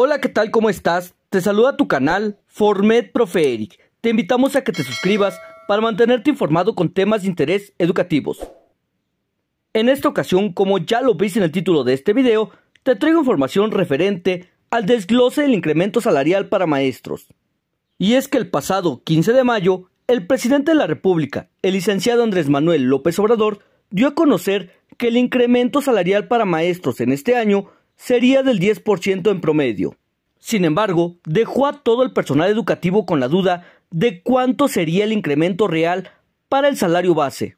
Hola, ¿qué tal? ¿Cómo estás? Te saluda tu canal Formed Profe Te invitamos a que te suscribas para mantenerte informado con temas de interés educativos. En esta ocasión, como ya lo viste en el título de este video, te traigo información referente al desglose del incremento salarial para maestros. Y es que el pasado 15 de mayo, el presidente de la República, el licenciado Andrés Manuel López Obrador, dio a conocer que el incremento salarial para maestros en este año sería del 10% en promedio. Sin embargo, dejó a todo el personal educativo con la duda de cuánto sería el incremento real para el salario base.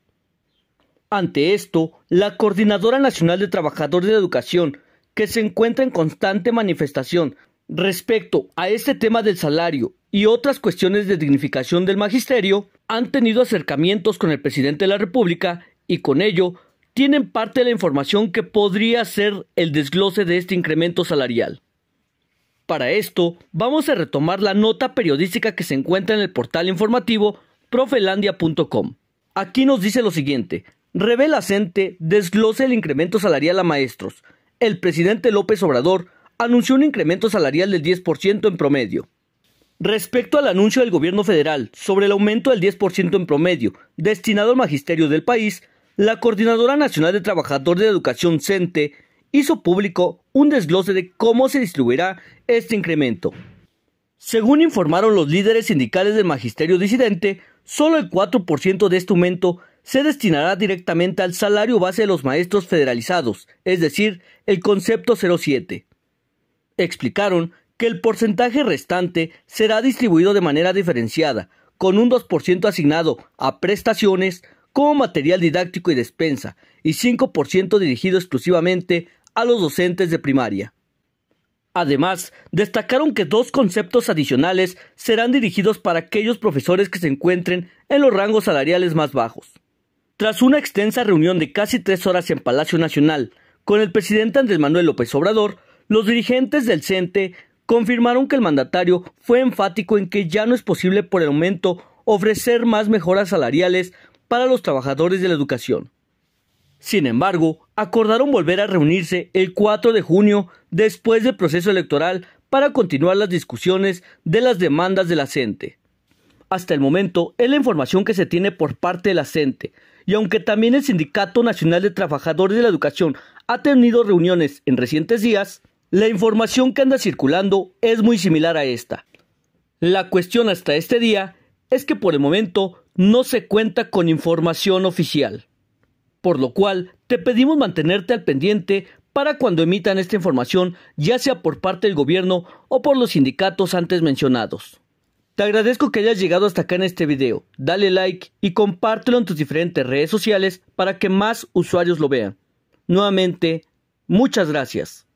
Ante esto, la Coordinadora Nacional de Trabajadores de Educación, que se encuentra en constante manifestación respecto a este tema del salario y otras cuestiones de dignificación del magisterio, han tenido acercamientos con el presidente de la República y con ello tienen parte de la información que podría ser el desglose de este incremento salarial. Para esto, vamos a retomar la nota periodística que se encuentra en el portal informativo profelandia.com. Aquí nos dice lo siguiente. Revela CENTE desglose el incremento salarial a maestros. El presidente López Obrador anunció un incremento salarial del 10% en promedio. Respecto al anuncio del gobierno federal sobre el aumento del 10% en promedio destinado al magisterio del país, la Coordinadora Nacional de Trabajadores de Educación CENTE hizo público un desglose de cómo se distribuirá este incremento. Según informaron los líderes sindicales del magisterio disidente, solo el 4% de este aumento se destinará directamente al salario base de los maestros federalizados, es decir, el concepto 07. Explicaron que el porcentaje restante será distribuido de manera diferenciada, con un 2% asignado a prestaciones, como material didáctico y despensa, y 5% dirigido exclusivamente a los docentes de primaria. Además, destacaron que dos conceptos adicionales serán dirigidos para aquellos profesores que se encuentren en los rangos salariales más bajos. Tras una extensa reunión de casi tres horas en Palacio Nacional con el presidente Andrés Manuel López Obrador, los dirigentes del CENTE confirmaron que el mandatario fue enfático en que ya no es posible por el momento ofrecer más mejoras salariales para los trabajadores de la educación. Sin embargo, acordaron volver a reunirse el 4 de junio después del proceso electoral para continuar las discusiones de las demandas de la CENTE. Hasta el momento es la información que se tiene por parte de la CENTE, y aunque también el Sindicato Nacional de Trabajadores de la Educación ha tenido reuniones en recientes días, la información que anda circulando es muy similar a esta. La cuestión hasta este día es que por el momento no se cuenta con información oficial, por lo cual te pedimos mantenerte al pendiente para cuando emitan esta información, ya sea por parte del gobierno o por los sindicatos antes mencionados. Te agradezco que hayas llegado hasta acá en este video. Dale like y compártelo en tus diferentes redes sociales para que más usuarios lo vean. Nuevamente, muchas gracias.